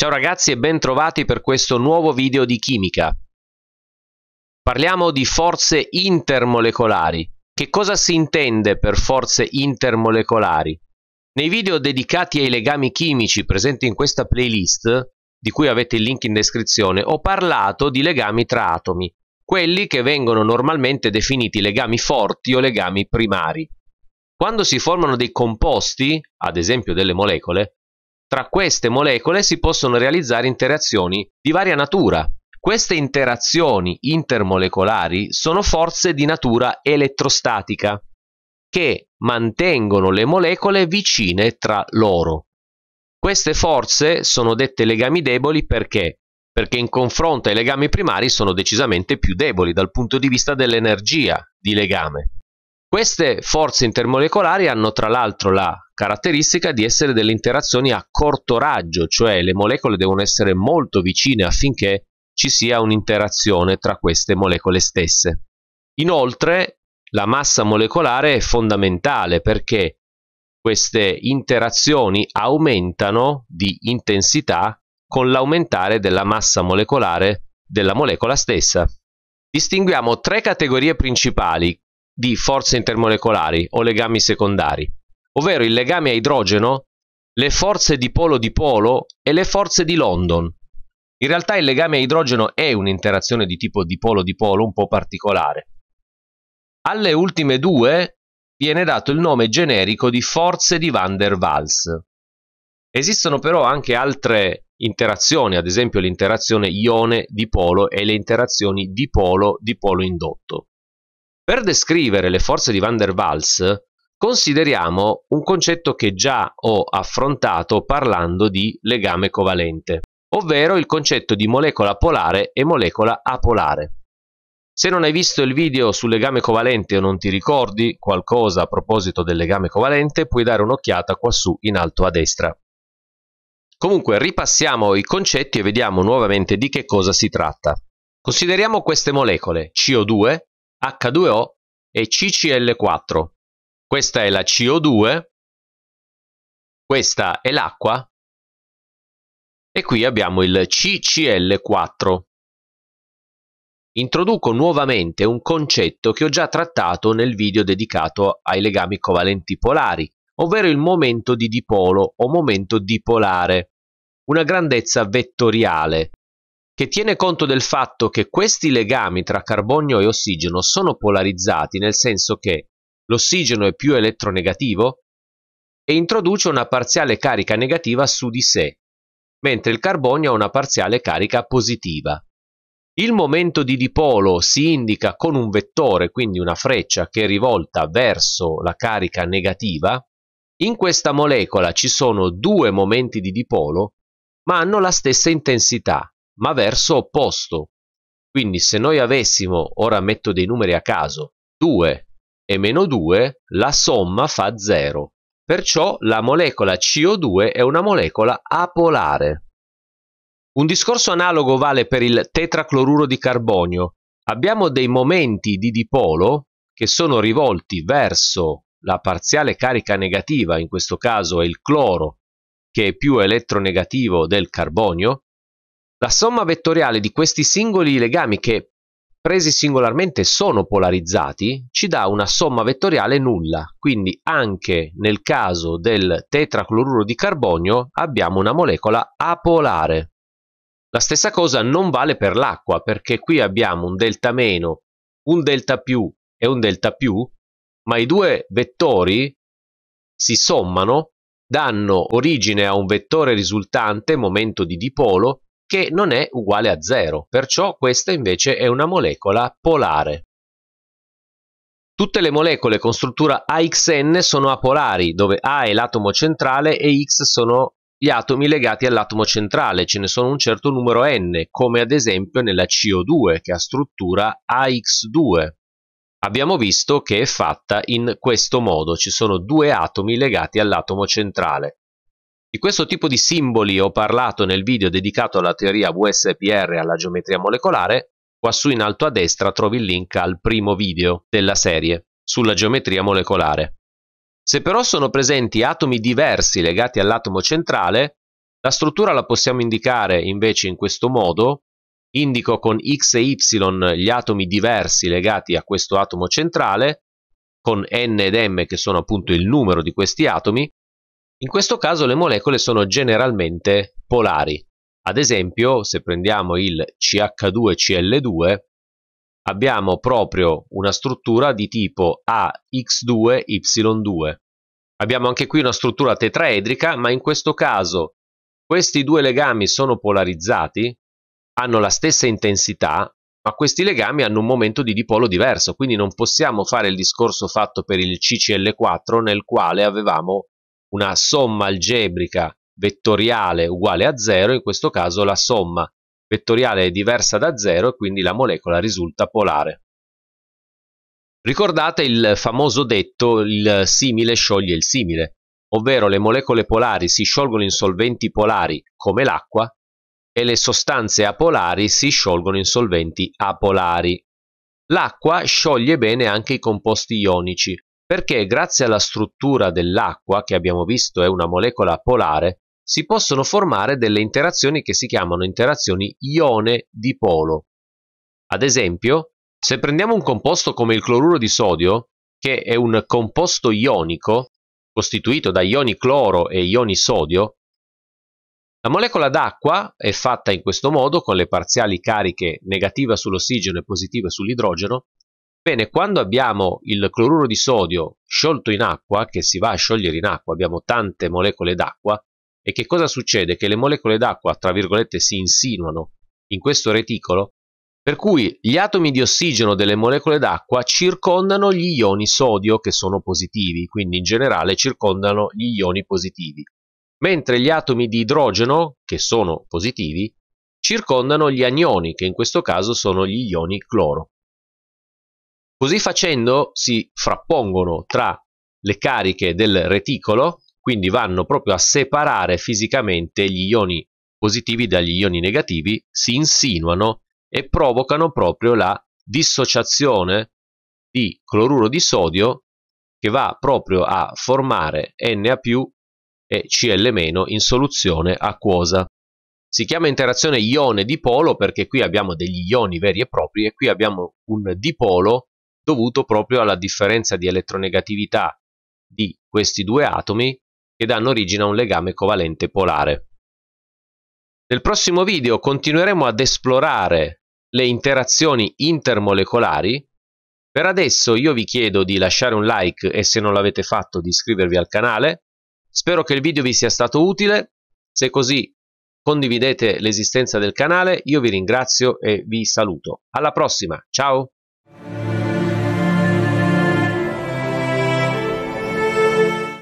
Ciao ragazzi e ben trovati per questo nuovo video di chimica. Parliamo di forze intermolecolari. Che cosa si intende per forze intermolecolari? Nei video dedicati ai legami chimici presenti in questa playlist, di cui avete il link in descrizione, ho parlato di legami tra atomi, quelli che vengono normalmente definiti legami forti o legami primari. Quando si formano dei composti, ad esempio delle molecole, tra queste molecole si possono realizzare interazioni di varia natura. Queste interazioni intermolecolari sono forze di natura elettrostatica che mantengono le molecole vicine tra loro. Queste forze sono dette legami deboli perché? Perché in confronto ai legami primari sono decisamente più deboli dal punto di vista dell'energia di legame. Queste forze intermolecolari hanno tra l'altro la caratteristica di essere delle interazioni a corto raggio, cioè le molecole devono essere molto vicine affinché ci sia un'interazione tra queste molecole stesse. Inoltre, la massa molecolare è fondamentale perché queste interazioni aumentano di intensità con l'aumentare della massa molecolare della molecola stessa. Distinguiamo tre categorie principali di forze intermolecolari o legami secondari ovvero il legame a idrogeno, le forze di polo di polo e le forze di London. In realtà il legame a idrogeno è un'interazione di tipo di dipolo dipolo un po' particolare. Alle ultime due viene dato il nome generico di forze di van der Waals. Esistono però anche altre interazioni, ad esempio l'interazione ione dipolo e le interazioni dipolo dipolo indotto. Per descrivere le forze di van der Waals Consideriamo un concetto che già ho affrontato parlando di legame covalente, ovvero il concetto di molecola polare e molecola apolare. Se non hai visto il video sul legame covalente o non ti ricordi qualcosa a proposito del legame covalente, puoi dare un'occhiata quassù in alto a destra. Comunque ripassiamo i concetti e vediamo nuovamente di che cosa si tratta. Consideriamo queste molecole CO2, H2O e CCl4 questa è la CO2, questa è l'acqua e qui abbiamo il CCl4. Introduco nuovamente un concetto che ho già trattato nel video dedicato ai legami covalenti polari, ovvero il momento di dipolo o momento dipolare, una grandezza vettoriale, che tiene conto del fatto che questi legami tra carbonio e ossigeno sono polarizzati nel senso che l'ossigeno è più elettronegativo e introduce una parziale carica negativa su di sé, mentre il carbonio ha una parziale carica positiva. Il momento di dipolo si indica con un vettore, quindi una freccia che è rivolta verso la carica negativa. In questa molecola ci sono due momenti di dipolo, ma hanno la stessa intensità, ma verso opposto. Quindi se noi avessimo, ora metto dei numeri a caso, 2 e meno 2, la somma fa 0. Perciò la molecola CO2 è una molecola apolare. Un discorso analogo vale per il tetracloruro di carbonio. Abbiamo dei momenti di dipolo che sono rivolti verso la parziale carica negativa, in questo caso è il cloro, che è più elettronegativo del carbonio, la somma vettoriale di questi singoli legami che presi singolarmente sono polarizzati, ci dà una somma vettoriale nulla, quindi anche nel caso del tetracloruro di carbonio abbiamo una molecola apolare. La stessa cosa non vale per l'acqua, perché qui abbiamo un delta meno, un delta più e un delta più, ma i due vettori si sommano, danno origine a un vettore risultante, momento di dipolo, che non è uguale a zero, perciò questa invece è una molecola polare. Tutte le molecole con struttura AXN sono apolari, dove A è l'atomo centrale e X sono gli atomi legati all'atomo centrale, ce ne sono un certo numero n, come ad esempio nella CO2 che ha struttura AX2. Abbiamo visto che è fatta in questo modo, ci sono due atomi legati all'atomo centrale. Di questo tipo di simboli ho parlato nel video dedicato alla teoria WSPR e alla geometria molecolare, quassù in alto a destra trovi il link al primo video della serie sulla geometria molecolare. Se però sono presenti atomi diversi legati all'atomo centrale, la struttura la possiamo indicare invece in questo modo, indico con x e y gli atomi diversi legati a questo atomo centrale, con n ed m che sono appunto il numero di questi atomi, in questo caso le molecole sono generalmente polari. Ad esempio, se prendiamo il CH2Cl2, abbiamo proprio una struttura di tipo AX2Y2. Abbiamo anche qui una struttura tetraedrica, ma in questo caso questi due legami sono polarizzati, hanno la stessa intensità, ma questi legami hanno un momento di dipolo diverso, quindi non possiamo fare il discorso fatto per il CCl4 nel quale avevamo una somma algebrica vettoriale uguale a 0, in questo caso la somma vettoriale è diversa da 0 e quindi la molecola risulta polare. Ricordate il famoso detto il simile scioglie il simile, ovvero le molecole polari si sciolgono in solventi polari come l'acqua e le sostanze apolari si sciolgono in solventi apolari. L'acqua scioglie bene anche i composti ionici, perché grazie alla struttura dell'acqua, che abbiamo visto è una molecola polare, si possono formare delle interazioni che si chiamano interazioni ione dipolo. Ad esempio, se prendiamo un composto come il cloruro di sodio, che è un composto ionico, costituito da ioni cloro e ioni sodio, la molecola d'acqua è fatta in questo modo, con le parziali cariche negativa sull'ossigeno e positiva sull'idrogeno, Bene, quando abbiamo il cloruro di sodio sciolto in acqua, che si va a sciogliere in acqua, abbiamo tante molecole d'acqua, e che cosa succede? Che le molecole d'acqua, tra virgolette, si insinuano in questo reticolo, per cui gli atomi di ossigeno delle molecole d'acqua circondano gli ioni sodio che sono positivi, quindi in generale circondano gli ioni positivi, mentre gli atomi di idrogeno, che sono positivi, circondano gli anioni, che in questo caso sono gli ioni cloro. Così facendo si frappongono tra le cariche del reticolo, quindi vanno proprio a separare fisicamente gli ioni positivi dagli ioni negativi, si insinuano e provocano proprio la dissociazione di cloruro di sodio che va proprio a formare Na e Cl- in soluzione acquosa. Si chiama interazione ione-dipolo perché qui abbiamo degli ioni veri e propri e qui abbiamo un dipolo dovuto proprio alla differenza di elettronegatività di questi due atomi che danno origine a un legame covalente polare. Nel prossimo video continueremo ad esplorare le interazioni intermolecolari. Per adesso io vi chiedo di lasciare un like e se non l'avete fatto di iscrivervi al canale. Spero che il video vi sia stato utile, se così condividete l'esistenza del canale, io vi ringrazio e vi saluto. Alla prossima, ciao!